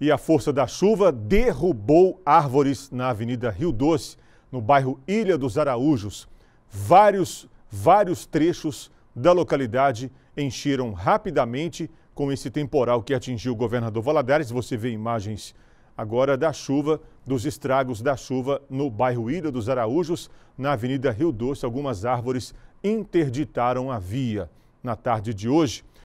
e a força da chuva derrubou árvores na Avenida Rio Doce, no bairro Ilha dos Araújos. Vários, vários trechos da localidade encheram rapidamente com esse temporal que atingiu o governador Valadares. Você vê imagens agora da chuva, dos estragos da chuva no bairro Ilha dos Araújos, na Avenida Rio Doce. Algumas árvores interditaram a via. Na tarde de hoje,